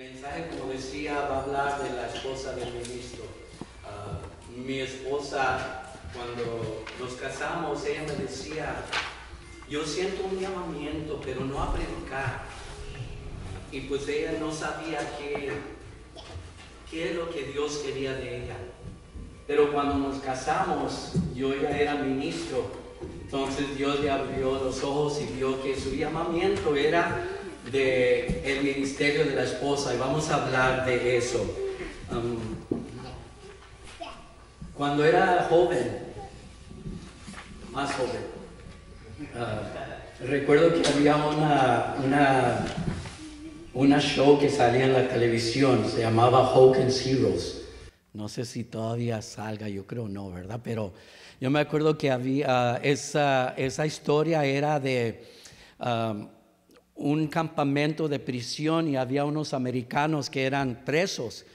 El mensaje, como decía, va a hablar de la esposa del ministro. Ah, mi esposa, cuando nos casamos, ella me decía, yo siento un llamamiento, pero no a predicar. Y pues ella no sabía qué, qué es lo que Dios quería de ella. Pero cuando nos casamos, yo ya era ministro. Entonces Dios le abrió los ojos y vio que su llamamiento era del el ministerio de la esposa y vamos a hablar de eso. Um, cuando era joven, más joven, uh, recuerdo que había una, una, show que salía en la televisión, se llamaba Hawkins Heroes. No sé si todavía salga, yo creo no, ¿verdad? Pero yo me acuerdo que había uh, esa, esa historia era de... Um, un campamento de prisión y había unos americanos que eran presos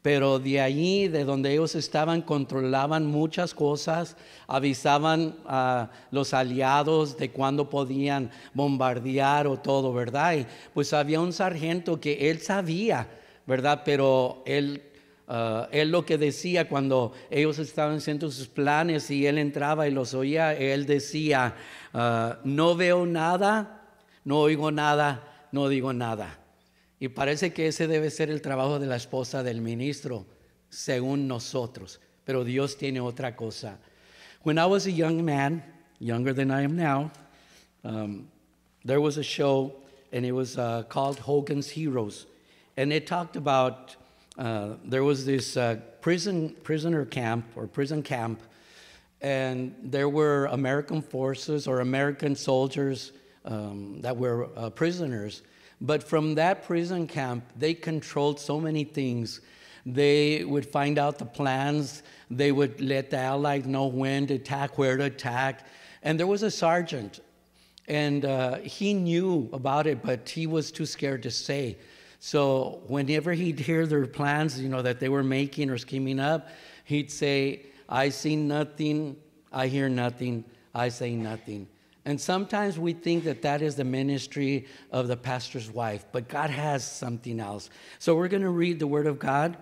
pero de ahí de donde ellos estaban, controlaban muchas cosas, avisaban a los aliados de cuándo podían bombardear o todo, ¿verdad? Y pues había un sargento que él sabía, ¿verdad? Pero él, ah, lo que decía cuando ellos estaban haciendo sus planes y él entraba y los oía, él decía, ah, no veo nada, no oigo nada, no digo nada. Y parece que ese debe ser el trabajo de la esposa del ministro, según nosotros. Pero Dios tiene otra cosa. When I was a young man, younger than I am now, um, there was a show and it was uh, called Hogan's Heroes. And it talked about uh, there was this uh, prison prisoner camp or prison camp, and there were American forces or American soldiers um, that were uh, prisoners. But from that prison camp, they controlled so many things. They would find out the plans. They would let the Allies know when to attack, where to attack. And there was a sergeant, and uh, he knew about it, but he was too scared to say. So whenever he'd hear their plans, you know, that they were making or scheming up, he'd say, I see nothing, I hear nothing, I say nothing. And sometimes we think that that is the ministry of the pastor's wife, but God has something else. So we're going to read the Word of God.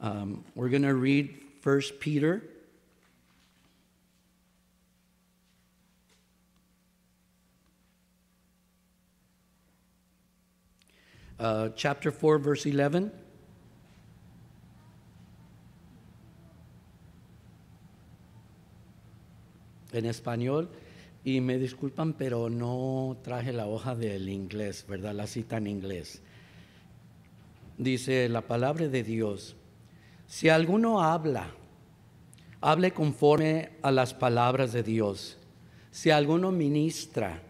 Um, we're going to read First Peter. Uh, chapter 4, verse 11. En español. Y me disculpan, pero no traje la hoja del inglés, ¿verdad? La cita en inglés. Dice la palabra de Dios, si alguno habla, hable conforme a las palabras de Dios. Si alguno ministra,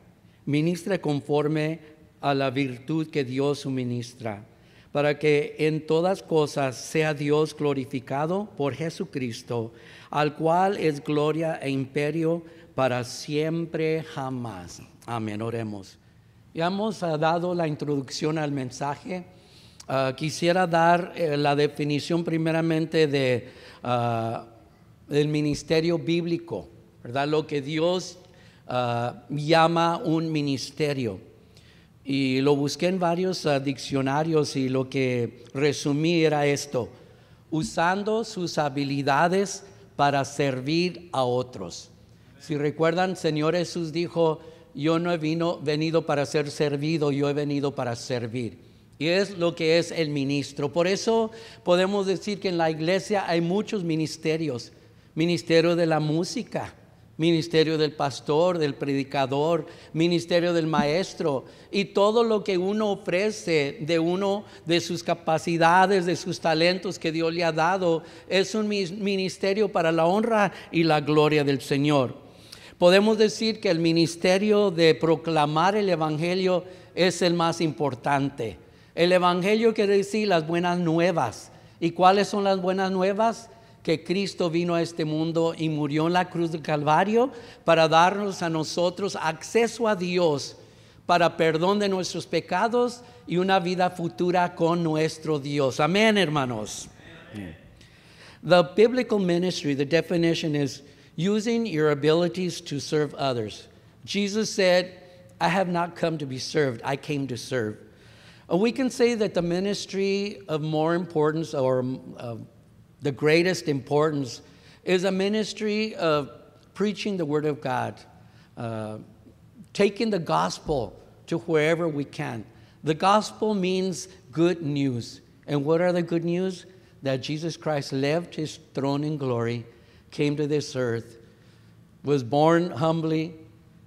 ministre conforme a la virtud que Dios suministra, para que en todas cosas sea Dios glorificado por Jesucristo, al cual es gloria e imperio para siempre jamás. Amén, oremos. Ya hemos ah, dado la introducción al mensaje. Ah, quisiera dar eh, la definición primeramente de, ah, del ministerio bíblico, ¿verdad? Lo que Dios llama un ministerio. Y lo busqué en varios diccionarios y lo que resumí era esto, usando sus habilidades para servir a otros. Si recuerdan, Señor Jesús dijo, yo no he vino, venido para ser servido, yo he venido para servir. Y es lo que es el ministro. Por eso podemos decir que en la iglesia hay muchos ministerios. Ministerio de la música, ministerio del pastor, del predicador, ministerio del maestro y todo lo que uno ofrece de uno, de sus capacidades, de sus talentos que Dios le ha dado, es un ministerio para la honra y la gloria del Señor podemos decir que el ministerio de proclamar el Evangelio es el más importante. El Evangelio quiere decir las buenas nuevas. ¿Y cuáles son las buenas nuevas? que Cristo vino a este mundo y murió en la cruz del Calvario para darnos a nosotros acceso a Dios, para perdón de nuestros pecados y una vida futura con nuestro Dios. Amén, hermanos. The biblical ministry, the definition is using your abilities to serve others. Jesus said, I have not come to be served, I came to serve. we can say that the ministry of more importance or uh, the greatest importance is a ministry of preaching the Word of God, uh, taking the gospel to wherever we can. The gospel means good news. And what are the good news? That Jesus Christ left his throne in glory came to this earth, was born humbly,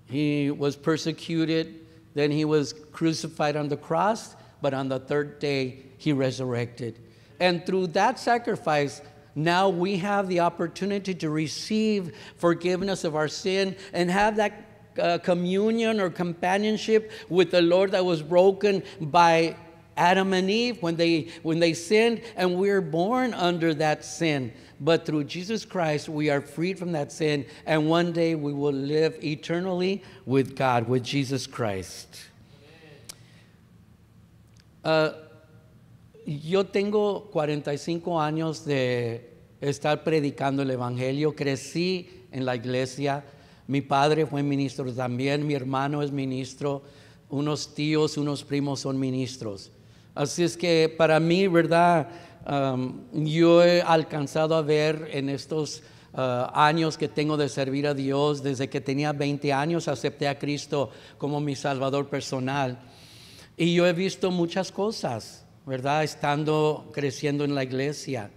he was persecuted, then he was crucified on the cross, but on the third day he resurrected. And through that sacrifice, now we have the opportunity to receive forgiveness of our sin and have that uh, communion or companionship with the Lord that was broken by Adam and Eve when they, when they sinned, and we're born under that sin. But through Jesus Christ, we are freed from that sin, and one day we will live eternally with God, with Jesus Christ. Uh, yo tengo 45 años de estar predicando el Evangelio. Crecí en la iglesia. Mi padre fue ministro también, mi hermano es ministro, unos tíos, unos primos son ministros. Así es que para mí, ¿verdad? yo he alcanzado a ver en estos ah, años que tengo de servir a Dios, desde que tenía 20 años acepté a Cristo como mi Salvador personal. Y yo he visto muchas cosas, ¿verdad? Estando creciendo en la iglesia.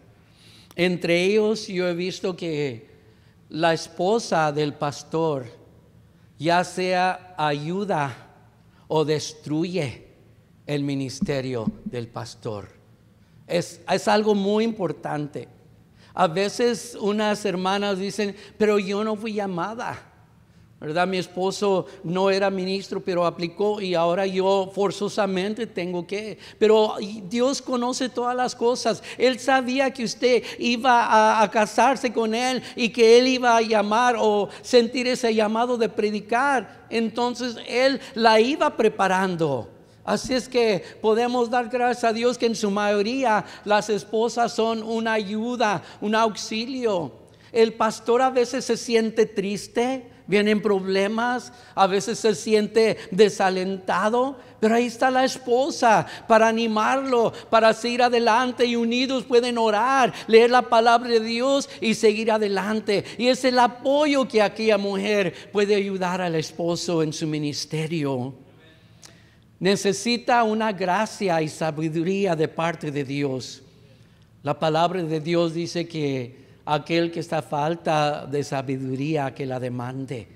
Entre ellos yo he visto que la esposa del pastor ya sea ayuda o destruye el ministerio del pastor. Es, es algo muy importante. A veces unas hermanas dicen, pero yo no fui llamada. ¿verdad? Mi esposo no era ministro, pero aplicó y ahora yo forzosamente tengo que. Pero Dios conoce todas las cosas. Él sabía que usted iba a, casarse con Él y que Él iba a llamar o sentir ese llamado de predicar. Entonces Él la iba preparando. Así es que podemos dar gracias a Dios que en su mayoría las esposas son una ayuda, un auxilio. El pastor a veces se siente triste, vienen problemas, a veces se siente desalentado, pero ahí está la esposa para animarlo, para seguir adelante y unidos pueden orar, leer la palabra de Dios y seguir adelante. Y es el apoyo que aquella mujer puede ayudar al esposo en su ministerio necesita una gracia y sabiduría de parte de Dios. La palabra de Dios dice que aquel que está falta de sabiduría, que la demande.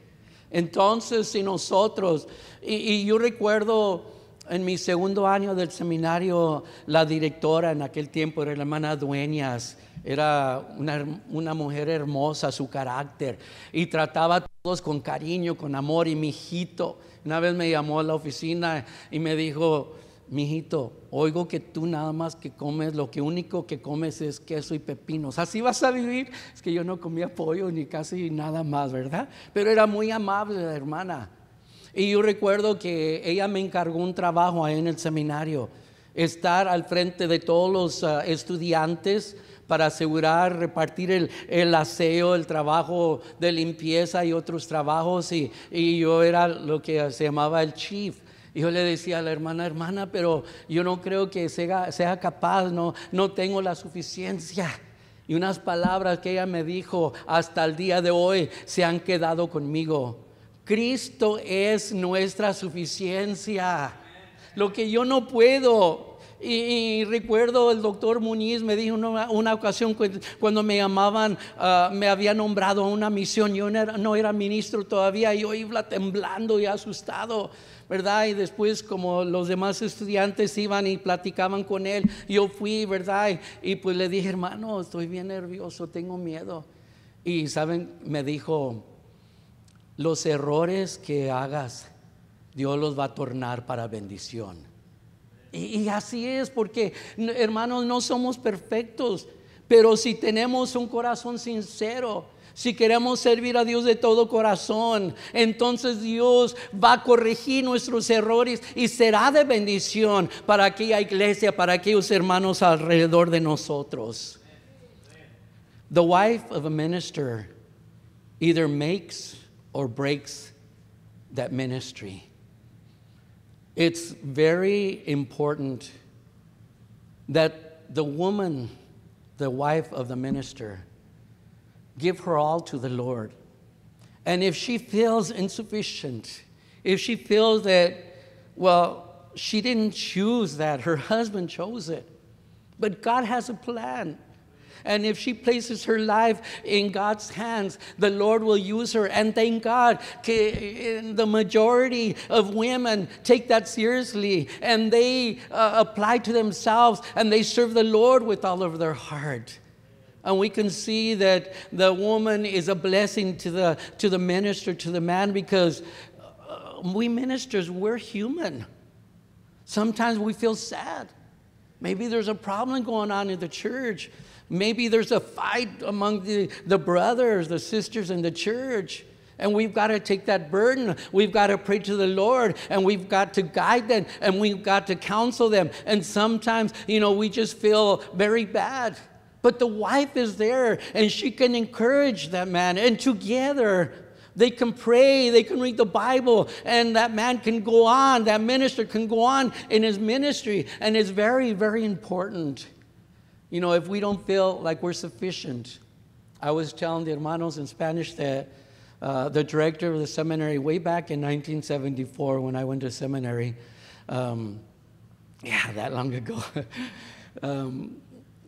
Entonces, si nosotros, y, yo recuerdo en mi segundo año del seminario, la directora en aquel tiempo era la hermana Dueñas, era una, una mujer hermosa, su carácter, y trataba con cariño, con amor y mi hijito. Una vez me llamó a la oficina y me dijo, mijito, oigo que tú nada más que comes, lo que único que comes es queso y pepinos. Así vas a vivir. Es que yo no comía pollo ni casi nada más, ¿verdad? Pero era muy amable la hermana. Y yo recuerdo que ella me encargó un trabajo ahí en el seminario, estar al frente de todos los ah, estudiantes para asegurar, repartir el, el aseo, el trabajo de limpieza y otros trabajos. Y, y yo era lo que se llamaba el chief. Y yo le decía a la hermana, hermana, pero yo no creo que sea, sea capaz, no, no tengo la suficiencia. Y unas palabras que ella me dijo hasta el día de hoy se han quedado conmigo. Cristo es nuestra suficiencia. Lo que yo no puedo, y, recuerdo el doctor Muñiz me dijo una, ocasión cuando me llamaban, ah, me había nombrado a una misión, yo no era, no era ministro todavía, yo iba temblando y asustado. ¿verdad? Y después como los demás estudiantes iban y platicaban con él, yo fui, ¿verdad? Y pues le dije, hermano, estoy bien nervioso, tengo miedo. Y, ¿saben? Me dijo, los errores que hagas, Dios los va a tornar para bendición. Y, así es, porque hermanos, no somos perfectos, pero si tenemos un corazón sincero, si queremos servir a Dios de todo corazón, entonces Dios va a corregir nuestros errores y será de bendición para aquella iglesia, para aquellos hermanos alrededor de nosotros. The wife of a minister either makes or breaks that ministry. It's very important that the woman, the wife of the minister, give her all to the Lord. And if she feels insufficient, if she feels that, well, she didn't choose that, her husband chose it, but God has a plan. And if she places her life in God's hands, the Lord will use her. And thank God, the majority of women take that seriously and they uh, apply to themselves and they serve the Lord with all of their heart and we can see that the woman is a blessing to the to the minister to the man because uh, we ministers we're human sometimes we feel sad maybe there's a problem going on in the church Maybe there's a fight among the, the brothers, the sisters in the church. And we've got to take that burden. We've got to pray to the Lord and we've got to guide them and we've got to counsel them. And sometimes, you know, we just feel very bad. But the wife is there and she can encourage that man. And together, they can pray, they can read the Bible, and that man can go on, that minister can go on in his ministry. And it's very, very important. You know, if we don't feel like we're sufficient, I was telling the hermanos in Spanish that uh, the director of the seminary way back in 1974 when I went to seminary, um, yeah, that long ago. um,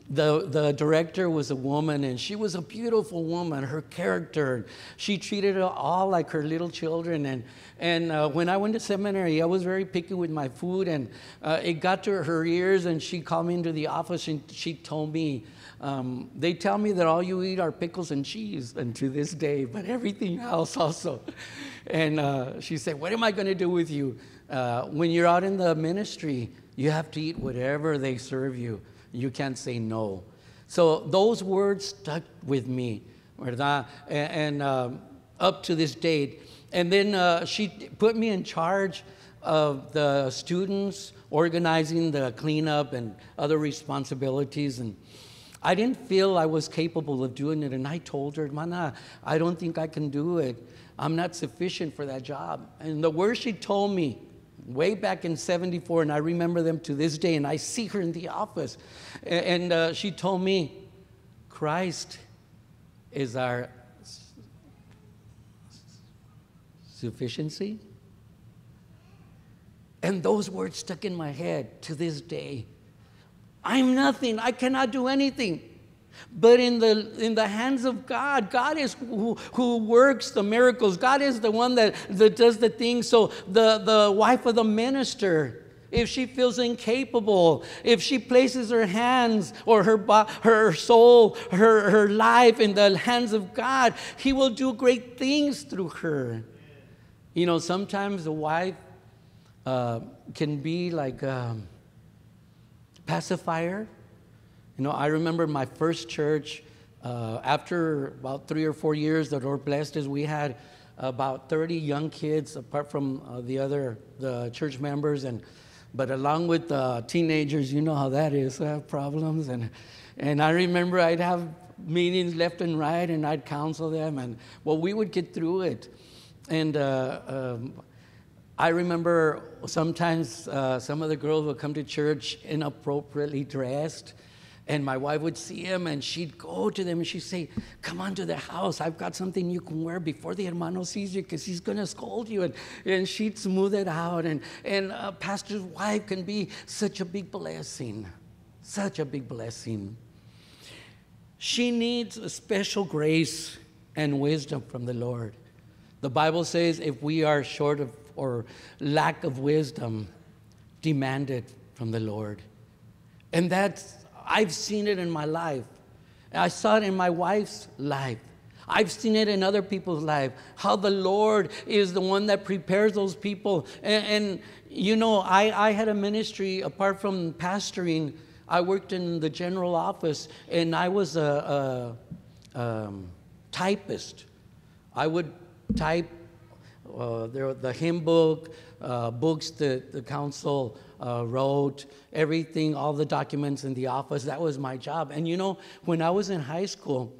the, the director was a woman and she was a beautiful woman her character she treated all like her little children and, and uh, when i went to seminary i was very picky with my food and uh, it got to her ears and she called me into the office and she told me um, they tell me that all you eat are pickles and cheese and to this day but everything else also and uh, she said what am i going to do with you uh, when you're out in the ministry you have to eat whatever they serve you you can't say no. So those words stuck with me, ¿verdad? And, and um, up to this date. And then uh, she put me in charge of the students, organizing the cleanup and other responsibilities. And I didn't feel I was capable of doing it. And I told her, Mana, I don't think I can do it. I'm not sufficient for that job. And the words she told me way back in 74, and I remember them to this day, and I see her in the office. And uh, she told me, Christ is our sufficiency. And those words stuck in my head to this day. I'm nothing, I cannot do anything. But in the, in the hands of God, God is who, who works the miracles. God is the one that, that does the things. So the, the wife of the minister, if she feels incapable, if she places her hands or her, her soul, her, her life in the hands of God, He will do great things through her. You know, sometimes the wife uh, can be like a um, pacifier you know, I remember my first church. Uh, after about three or four years, the Lord blessed us. We had about 30 young kids, apart from uh, the other the church members, and but along with uh, teenagers, you know how that is. have problems, and and I remember I'd have meetings left and right, and I'd counsel them, and well, we would get through it. And uh, um, I remember sometimes uh, some of the girls would come to church inappropriately dressed and my wife would see him and she'd go to them and she'd say, Come on to the house. I've got something you can wear before the hermano sees you because he's going to scold you. And, and she'd smooth it out. And, and a pastor's wife can be such a big blessing, such a big blessing. She needs a special grace and wisdom from the Lord. The Bible says if we are short of or lack of wisdom, demand it from the Lord. And that's I've seen it in my life. I saw it in my wife's life. I've seen it in other people's life. How the Lord is the one that prepares those people. And, and you know, I, I had a ministry apart from pastoring. I worked in the general office, and I was a, a um, typist. I would type uh, there, the hymn book, uh, books that the council uh, wrote, everything, all the documents in the office. That was my job. And you know, when I was in high school,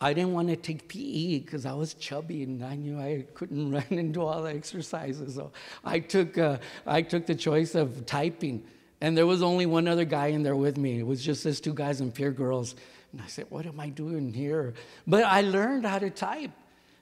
I didn't want to take PE because I was chubby and I knew I couldn't run and do all the exercises. So I took, uh, I took the choice of typing. And there was only one other guy in there with me. It was just these two guys and peer girls. And I said, What am I doing here? But I learned how to type.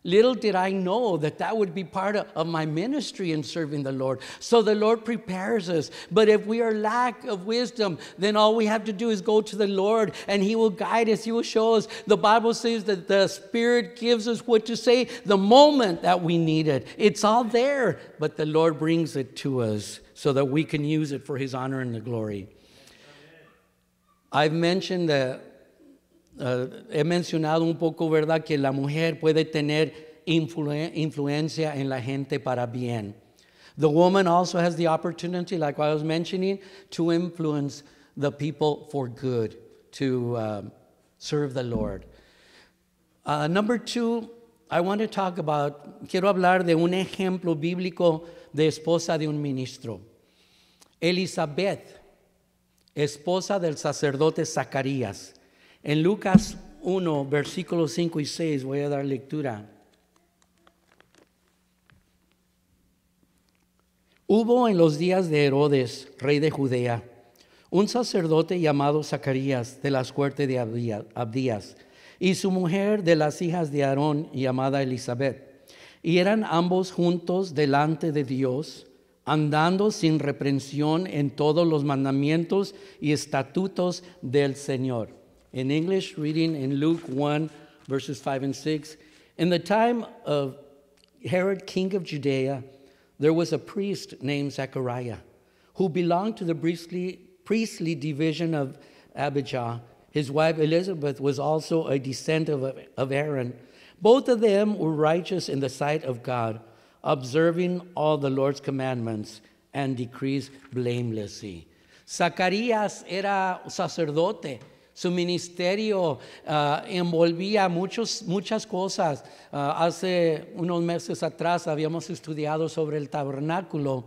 Little did I know that that would be part of my ministry in serving the Lord. So the Lord prepares us. But if we are lack of wisdom, then all we have to do is go to the Lord and He will guide us. He will show us. The Bible says that the Spirit gives us what to say the moment that we need it. It's all there, but the Lord brings it to us so that we can use it for His honor and the glory. I've mentioned that Eh, he mencionado un poco, ¿verdad?, que la mujer puede tener influencia en la gente para bien. The woman also has the opportunity, like I was mentioning, to influence the people for good, to um, serve the Lord. Uh, number two, I want to talk about, quiero hablar de un ejemplo bíblico de esposa de un ministro. Elizabeth, esposa del sacerdote Zacarías. En Lucas 1, versículos 5 y 6 voy a dar lectura. Hubo en los días de Herodes, rey de Judea, un sacerdote llamado Zacarías de las suerte de Abdías, y su mujer de las hijas de Aarón llamada Elizabeth. Y eran ambos juntos delante de Dios, andando sin reprensión en todos los mandamientos y estatutos del Señor. in English, reading in Luke 1, verses 5 and 6. In the time of Herod, king of Judea, there was a priest named Zechariah who belonged to the priestly, priestly division of Abijah. His wife Elizabeth was also a descendant of, of Aaron. Both of them were righteous in the sight of God, observing all the Lord's commandments and decrees blamelessly. Zacarías era sacerdote. Su ministerio ah, envolvía muchas cosas. Ah, hace unos meses atrás habíamos estudiado sobre el tabernáculo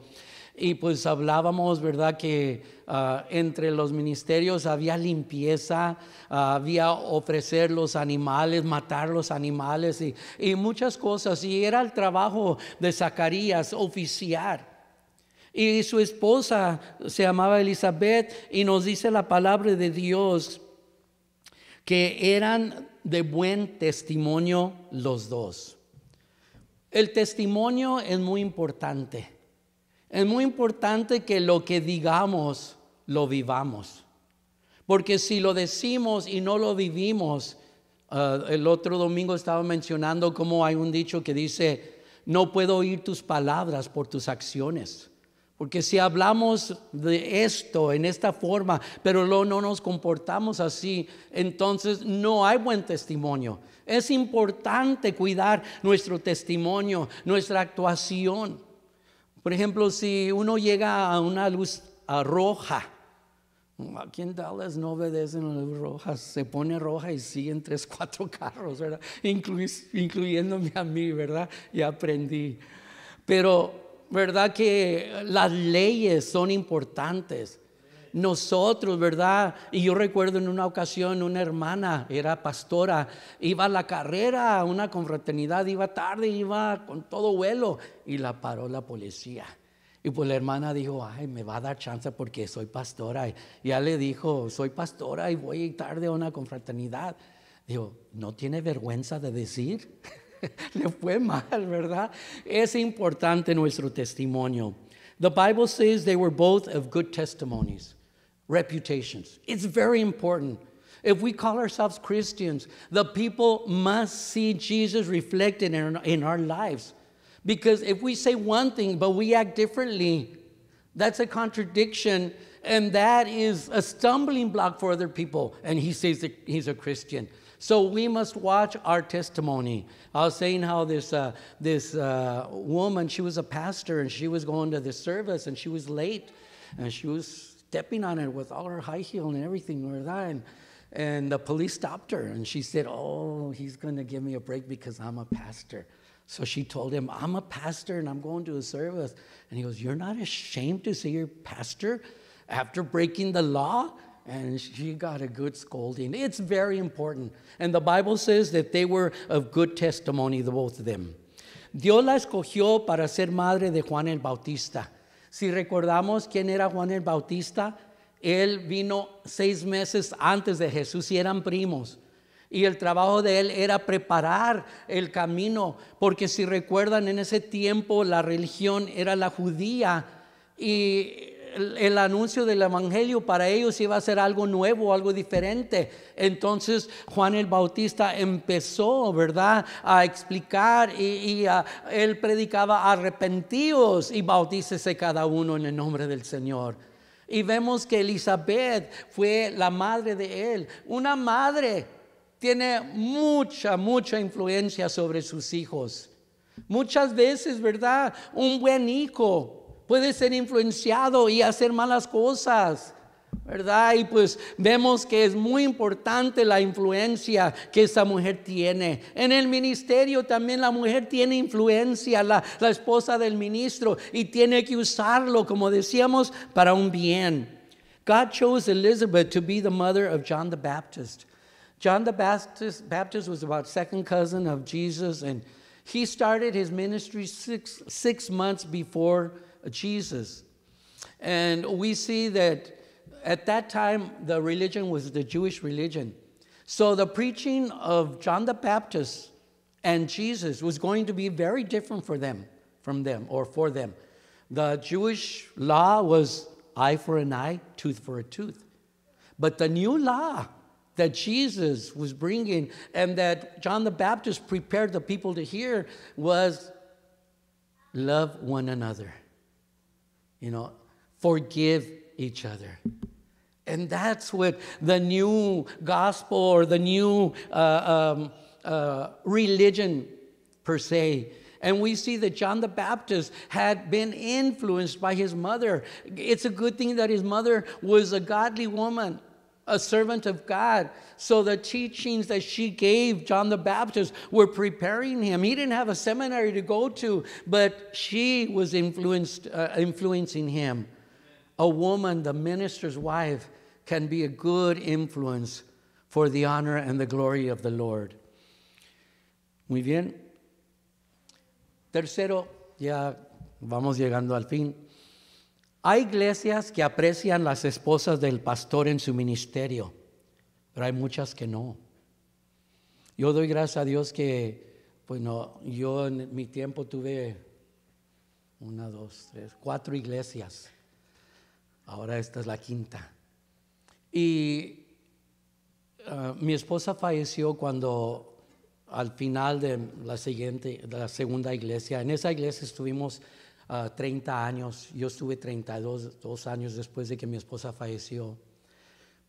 y pues hablábamos, ¿verdad? Que ah, entre los ministerios había limpieza, había ofrecer los animales, matar los animales y, y, muchas cosas. Y era el trabajo de Zacarías, oficiar. Y su esposa se llamaba Elizabeth y nos dice la palabra de Dios que eran de buen testimonio los dos. El testimonio es muy importante. Es muy importante que lo que digamos lo vivamos. Porque si lo decimos y no lo vivimos, eh, el otro domingo estaba mencionando cómo hay un dicho que dice, no puedo oír tus palabras por tus acciones. Porque si hablamos de esto en esta forma, pero no, no nos comportamos así, entonces no hay buen testimonio. Es importante cuidar nuestro testimonio, nuestra actuación. Por ejemplo, si uno llega a una luz roja, Aquí en Dallas no obedecen las luces rojas, se pone roja y siguen tres, cuatro carros, ¿verdad? incluyéndome a mí, ¿verdad? Y aprendí. Pero ¿verdad? Que las leyes son importantes. Nosotros, ¿verdad? Y yo recuerdo en una ocasión una hermana, era pastora, iba a la carrera, a una confraternidad, iba tarde, iba con todo vuelo y la paró la policía. Y pues la hermana dijo, ay, me va a dar chance porque soy pastora. Y ya le dijo, soy pastora y voy tarde a una confraternidad. Digo, ¿no tiene vergüenza de decir? le fue mal, ¿verdad? Es importante nuestro testimonio. The Bible says they were both of good testimonies, reputations. It's very important. If we call ourselves Christians, the people must see Jesus reflected in, in our lives. Because if we say one thing but we act differently, that's a contradiction and that is a stumbling block for other people. And he says that he's a Christian. So we must watch our testimony. I was saying how this, uh, this uh, woman, she was a pastor and she was going to this service and she was late and she was stepping on it with all her high heel and everything like that. And, and the police stopped her and she said, Oh, he's going to give me a break because I'm a pastor. So she told him, I'm a pastor and I'm going to a service. And he goes, You're not ashamed to say you're pastor after breaking the law? and she got a good scolding. It's very important. And the Bible says that they were of good testimony, the both of them. Dios la escogió para ser madre de Juan el Bautista. Si recordamos quién era Juan el Bautista, él vino seis meses antes de Jesús y eran primos. Y el trabajo de él era preparar el camino, porque si recuerdan, en ese tiempo la religión era la judía y el, anuncio del Evangelio para ellos iba a ser algo nuevo, algo diferente. Entonces Juan el Bautista empezó, ¿verdad?, a explicar y, ah, él predicaba arrepentidos y bautícese cada uno en el nombre del Señor. Y vemos que Elizabeth fue la madre de él, una madre tiene mucha, mucha influencia sobre sus hijos. Muchas veces, ¿verdad? Un buen hijo puede ser influenciado y hacer malas cosas. ¿Verdad? Y pues vemos que es muy importante la influencia que esa mujer tiene. En el ministerio también la mujer tiene influencia, la, la esposa del ministro, y tiene que usarlo, como decíamos, para un bien. God chose Elizabeth to be the mother of John the Baptist. John the Baptist, was about second cousin of Jesus, and he started his ministry six, six months before Jesus. And we see that at that time, the religion was the Jewish religion. So the preaching of John the Baptist and Jesus was going to be very different for them, from them, or for them. The Jewish law was eye for an eye, tooth for a tooth. But the new law that Jesus was bringing and that John the Baptist prepared the people to hear was love one another. You know, forgive each other. And that's what the new gospel or the new uh, um, uh, religion, per se, and we see that John the Baptist had been influenced by his mother. It's a good thing that his mother was a godly woman a servant of God. So the teachings that she gave John the Baptist were preparing him. He didn't have a seminary to go to, but she was influenced, uh, influencing him. A woman, the minister's wife, can be a good influence for the honor and the glory of the Lord. Muy bien. Tercero, ya vamos llegando al fin. Hay iglesias que aprecian las esposas del pastor en su ministerio, pero hay muchas que no. Yo doy gracias a Dios que, bueno, pues yo en mi tiempo tuve una, dos, tres, cuatro iglesias. Ahora esta es la quinta. Y ah, mi esposa falleció cuando al final de la siguiente, de la segunda iglesia, en esa iglesia estuvimos 30 ah, años, yo estuve 32 dos años después de que mi esposa falleció.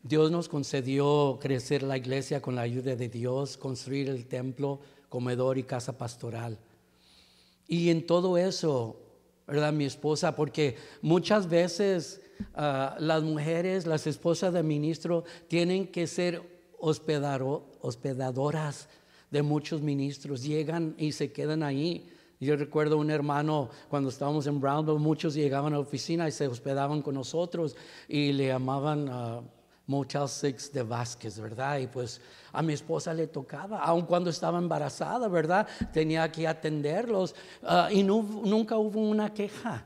Dios nos concedió crecer la iglesia con la ayuda de Dios, construir el templo, comedor y casa pastoral. Y en todo eso, ¿verdad? Mi esposa, porque muchas veces ah, las mujeres, las esposas de ministro, tienen que ser hospedadoras de muchos ministros, llegan y se quedan ahí yo recuerdo un hermano cuando estábamos en Brownville, muchos llegaban a la oficina y se hospedaban con nosotros y le llamaban a ah, Motel Six de Vázquez, ¿verdad? Y pues a mi esposa le tocaba, aun cuando estaba embarazada, ¿verdad? Tenía que atenderlos ah, y nunca hubo una queja.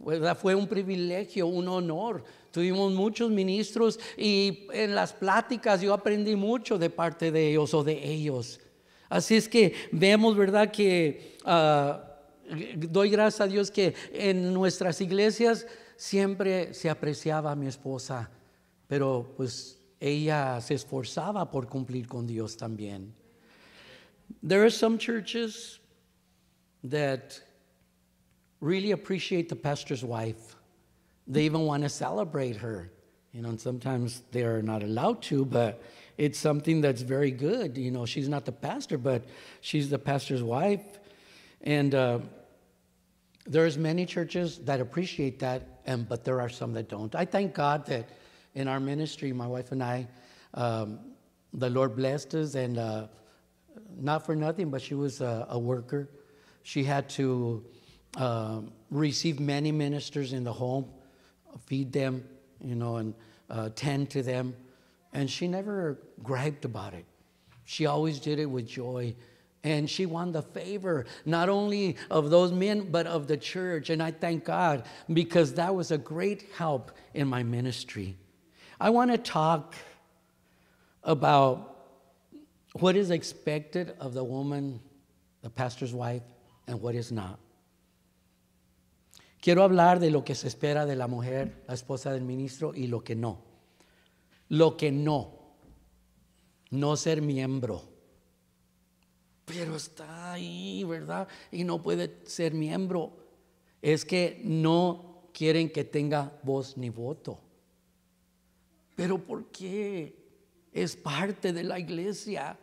¿verdad? Fue un privilegio, un honor. Tuvimos muchos ministros y en las pláticas yo aprendí mucho de parte de ellos o de ellos. Así es que vemos, ¿verdad?, que uh, doy gracias a Dios que en nuestras iglesias siempre se apreciaba a mi esposa, pero pues ella se esforzaba por cumplir con Dios también. There are some churches that really appreciate the pastor's wife. They even want to celebrate her. You know, and sometimes they are not allowed to, but it's something that's very good. You know, she's not the pastor, but she's the pastor's wife. And uh, there's many churches that appreciate that, and but there are some that don't. I thank God that in our ministry, my wife and I, um, the Lord blessed us, and uh, not for nothing, but she was a, a worker. She had to um, receive many ministers in the home, feed them, you know, and uh, tend to them. And she never griped about it. She always did it with joy. And she won the favor, not only of those men, but of the church. And I thank God because that was a great help in my ministry. I want to talk about what is expected of the woman, the pastor's wife, and what is not. Quiero hablar de lo que se espera de la mujer, la esposa del ministro, y lo que no. lo que no, no ser miembro. Pero está ahí, ¿verdad? Y no puede ser miembro. Es que no quieren que tenga voz ni voto. Pero ¿por qué? Es parte de la iglesia.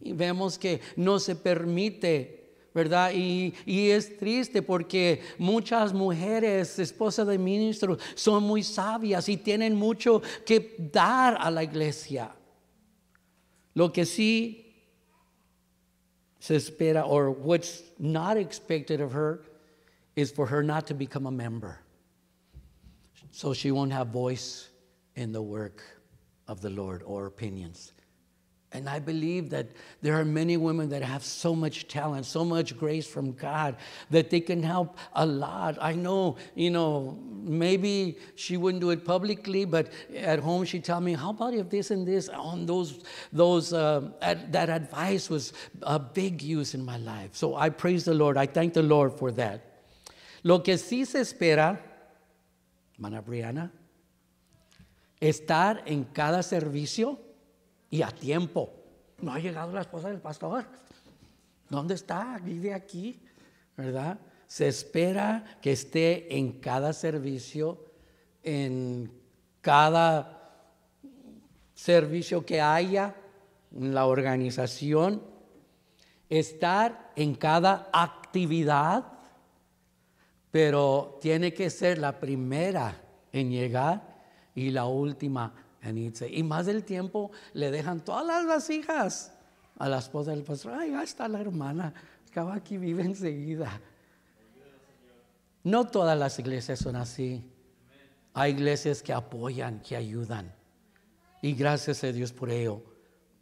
Y vemos que no se permite ¿verdad? Y, y, es triste porque muchas mujeres, esposas de ministros, son muy sabias y tienen mucho que dar a la iglesia. Lo que sí se espera, or what's not expected of her, is for her not to become a member. So she won't have voice in the work of the Lord or opinions. And I believe that there are many women that have so much talent, so much grace from God that they can help a lot. I know, you know, maybe she wouldn't do it publicly, but at home she tell me, "How about if this and this?" On those, those uh, ad- that advice was a big use in my life. So I praise the Lord. I thank the Lord for that. Lo que sí se espera, Mana Brianna, estar en cada servicio y a tiempo. No ha llegado la esposa del pastor. ¿Dónde está? Vive aquí, ¿verdad? Se espera que esté en cada servicio, en cada servicio que haya, en la organización, estar en cada actividad, pero tiene que ser la primera en llegar y la última y más del tiempo le dejan todas las hijas a la esposa del pastor. Ay, ahí está la hermana, acaba aquí, vive enseguida. No todas las iglesias son así. Hay iglesias que apoyan, que ayudan. Y gracias a Dios por ello.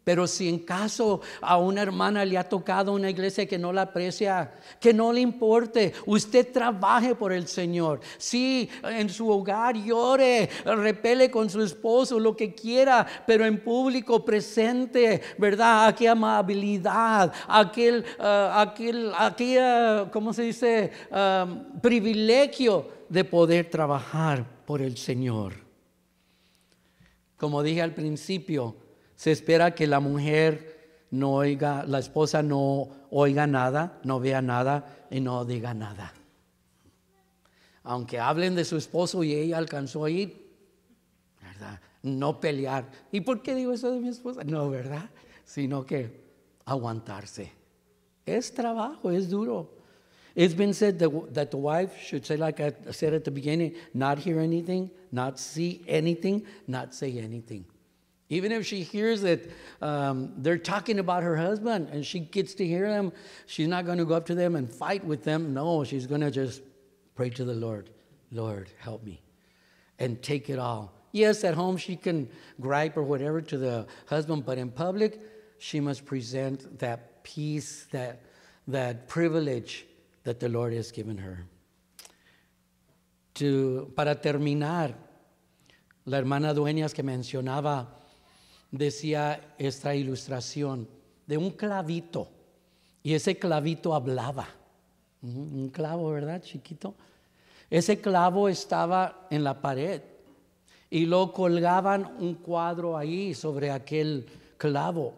Pero si en caso a una hermana le ha tocado una iglesia que no la aprecia, que no le importe, usted trabaje por el Señor. Sí, en su hogar llore, repele con su esposo, lo que quiera, pero en público presente, ¿verdad? Aquella amabilidad, aquel, eh, aquel, ¿cómo se dice? privilegio de poder trabajar por el Señor. Como dije al principio, se espera que la mujer no oiga, la esposa no oiga nada, no vea nada y no diga nada. Aunque hablen de su esposo y ella alcanzó a ir, ¿verdad? No pelear. ¿Y por qué digo eso de mi esposa? No, ¿verdad? Sino que aguantarse. Es trabajo, es duro. It's been said that, that the wife should say, like I said at the beginning, not hear anything, not see anything, not say anything. Even if she hears that um, they're talking about her husband and she gets to hear them, she's not going to go up to them and fight with them. No, she's going to just pray to the Lord Lord, help me and take it all. Yes, at home she can gripe or whatever to the husband, but in public, she must present that peace, that, that privilege that the Lord has given her. To, para terminar, la hermana Dueñas que mencionaba, decía esta ilustración, de un clavito. Y ese clavito hablaba. Un clavo, ¿verdad? Chiquito. Ese clavo estaba en la pared. Y lo colgaban un cuadro ahí sobre aquel clavo.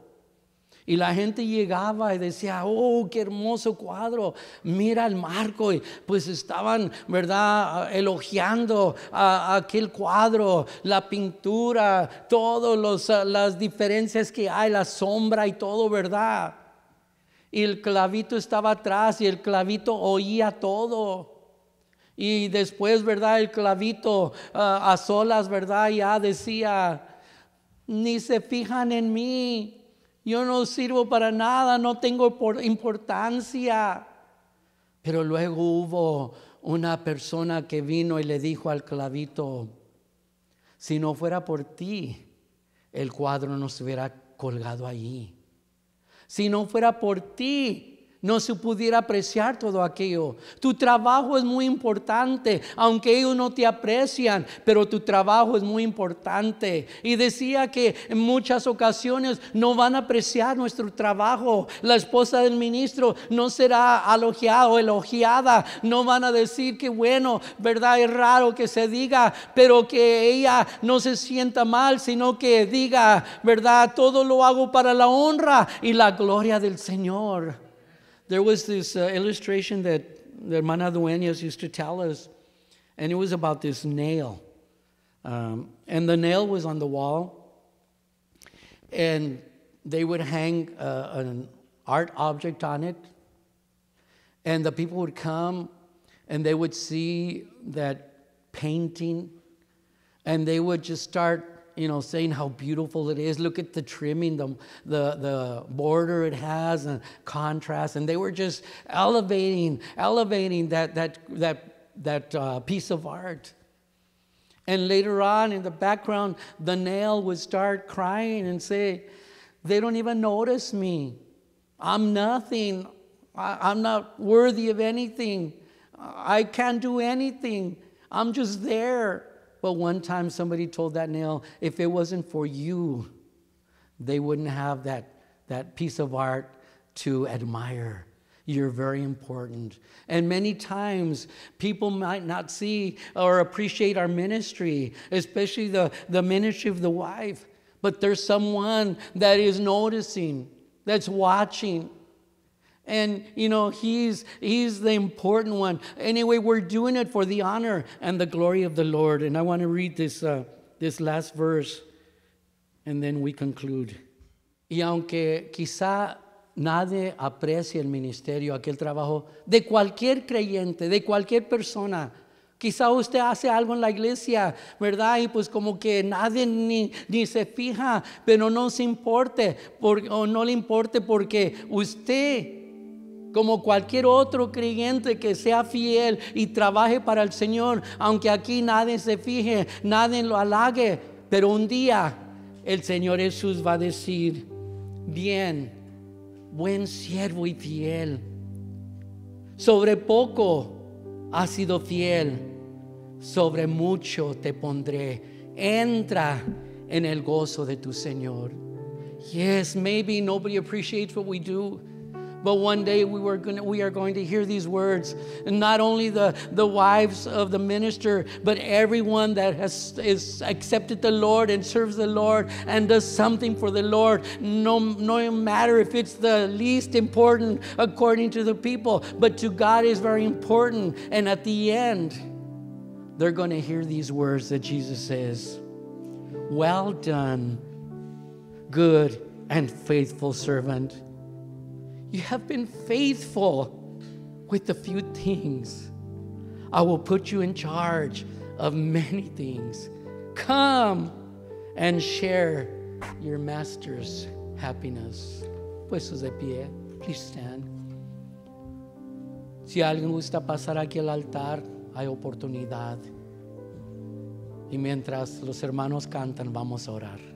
Y la gente llegaba y decía, oh, qué hermoso cuadro, mira el marco. Y pues estaban, ¿verdad?, elogiando a, aquel cuadro, la pintura, todas ah, las diferencias que hay, la sombra y todo, ¿verdad? Y el clavito estaba atrás y el clavito oía todo. Y después, ¿verdad? El clavito ah, a solas, ¿verdad? Ya decía, ni se fijan en mí, yo no sirvo para nada, no tengo importancia. Pero luego hubo una persona que vino y le dijo al clavito, si no fuera por ti, el cuadro no se hubiera colgado allí. Si no fuera por ti, no se pudiera apreciar todo aquello. Tu trabajo es muy importante, aunque ellos no te aprecian, pero tu trabajo es muy importante. Y decía que en muchas ocasiones no van a apreciar nuestro trabajo. La esposa del ministro no será alogiada, o elogiada. No van a decir que bueno, verdad, es raro que se diga, pero que ella no se sienta mal, sino que diga, verdad, todo lo hago para la honra y la gloria del Señor. There was this uh, illustration that the Hermana Duenas used to tell us, and it was about this nail. Um, and the nail was on the wall, and they would hang uh, an art object on it, and the people would come and they would see that painting, and they would just start you know, saying how beautiful it is. Look at the trimming, the, the, the border it has, and contrast. And they were just elevating, elevating that, that, that, that uh, piece of art. And later on in the background, the nail would start crying and say, They don't even notice me. I'm nothing. I, am not worthy of anything. I can't do anything. I'm just there. But one time somebody told that nail, if it wasn't for you, they wouldn't have that, that piece of art to admire. You're very important. And many times people might not see or appreciate our ministry, especially the, the ministry of the wife. But there's someone that is noticing, that's watching, and you know, he's he's the important one. Anyway, we're doing it for the honor and the glory of the Lord. And I want to read this uh, this last verse, and then we conclude. Y aunque quizá nadie aprecie el ministerio, aquel trabajo de cualquier creyente, de cualquier persona. Quizá usted hace algo en la iglesia, ¿verdad? Y pues como que nadie ni, ni se fija, pero no se importe, por, o no le importe porque usted como cualquier otro creyente que sea fiel y trabaje para el Señor, aunque aquí nadie se fije, nadie lo halague, pero un día el Señor Jesús va a decir, bien, buen siervo y fiel, sobre poco has sido fiel, sobre mucho te pondré, entra en el gozo de tu Señor. Yes, maybe nobody appreciates what we do. But one day we, were gonna, we are going to hear these words. And not only the, the wives of the minister, but everyone that has is accepted the Lord and serves the Lord and does something for the Lord, no, no matter if it's the least important according to the people, but to God is very important. And at the end, they're going to hear these words that Jesus says Well done, good and faithful servant. You have been faithful with a few things. I will put you in charge of many things. Come and share your master's happiness. Puestos de pie, please stand. Si alguien gusta pasar aquí al altar, hay oportunidad. Y mientras los hermanos cantan, vamos a orar.